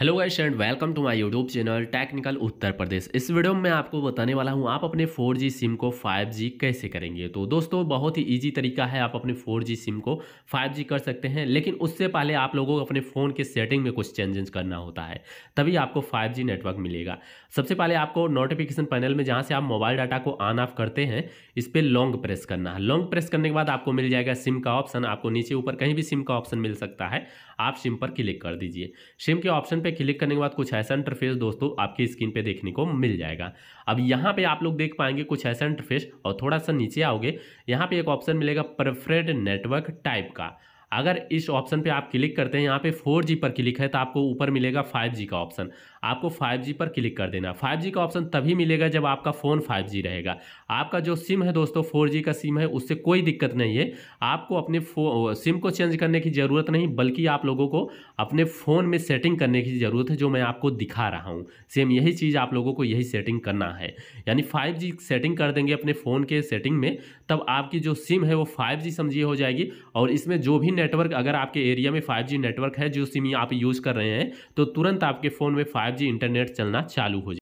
hello guys and welcome to my YouTube channel technical Uttar Pradesh इस video में मैं आपको बताने वाला हूं आप अपने 4G सिम को 5G कैसे करेंगे तो दोस्तों बहुत ही इजी तरीका है आप अपने 4G सिम को 5G कर सकते हैं लेकिन उससे पहले आप लोगों को अपने फ़ोन के सेटिंग में कुछ चेंजेस करना होता है तभी आपको फाइव नेटवर्क मिलेगा सबसे पहले आपको नोटिफिकेशन पैनल में जहाँ से आप मोबाइल डाटा को ऑन ऑफ करते हैं इस पर लॉन्ग प्रेस करना है लॉन्ग प्रेस करने के बाद आपको मिल जाएगा सिम का ऑप्शन आपको नीचे ऊपर कहीं भी सिम का ऑप्शन मिल सकता है आप सिम पर क्लिक कर दीजिए सिम के ऑप्शन पे क्लिक करने के बाद कुछ ऐसा इंटरफेस दोस्तों आपकी स्क्रीन पे देखने को मिल जाएगा अब यहाँ पे आप लोग देख पाएंगे कुछ ऐसा इंटरफेस और थोड़ा सा नीचे आओगे यहाँ पे एक ऑप्शन मिलेगा प्रेफरेड नेटवर्क टाइप का अगर इस ऑप्शन पे आप क्लिक करते हैं यहाँ पे 4G पर क्लिक है तो आपको ऊपर मिलेगा 5G का ऑप्शन आपको 5G पर क्लिक कर देना 5G का ऑप्शन तभी मिलेगा जब आपका फ़ोन 5G रहेगा आपका जो सिम है दोस्तों 4G का सिम है उससे कोई दिक्कत नहीं है आपको अपने सिम को चेंज करने की ज़रूरत नहीं बल्कि आप लोगों को अपने फ़ोन में सेटिंग करने की ज़रूरत है जो मैं आपको दिखा रहा हूँ सेम यही चीज़ आप लोगों को यही सेटिंग करना है यानी फाइव सेटिंग कर देंगे अपने फ़ोन के सेटिंग में तब आपकी जो सिम है वो फाइव समझिए हो जाएगी और इसमें जो भी नेटवर्क अगर आपके एरिया में फाइव नेटवर्क है जो सिम आप यूज़ कर रहे हैं तो तुरंत आपके फ़ोन में फाइव जी इंटरनेट चलना चालू हो जाए